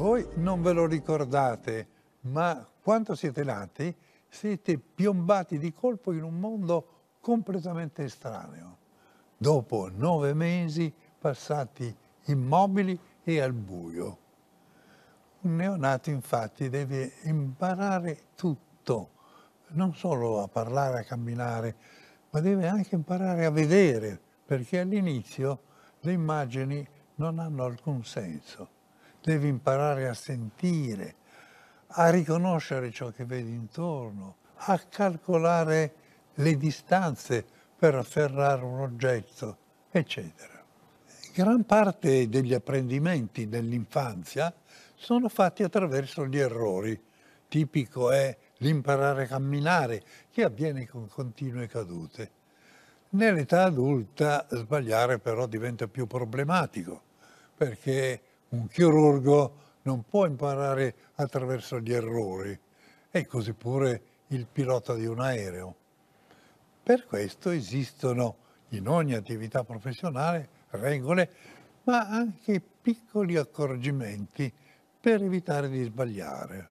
voi non ve lo ricordate, ma quando siete nati siete piombati di colpo in un mondo completamente estraneo. Dopo nove mesi passati immobili e al buio. Un neonato infatti deve imparare tutto, non solo a parlare, a camminare, ma deve anche imparare a vedere, perché all'inizio le immagini non hanno alcun senso devi imparare a sentire, a riconoscere ciò che vedi intorno, a calcolare le distanze per afferrare un oggetto, eccetera. Gran parte degli apprendimenti dell'infanzia sono fatti attraverso gli errori. Tipico è l'imparare a camminare, che avviene con continue cadute. Nell'età adulta sbagliare però diventa più problematico, perché un chirurgo non può imparare attraverso gli errori e così pure il pilota di un aereo. Per questo esistono in ogni attività professionale regole, ma anche piccoli accorgimenti per evitare di sbagliare.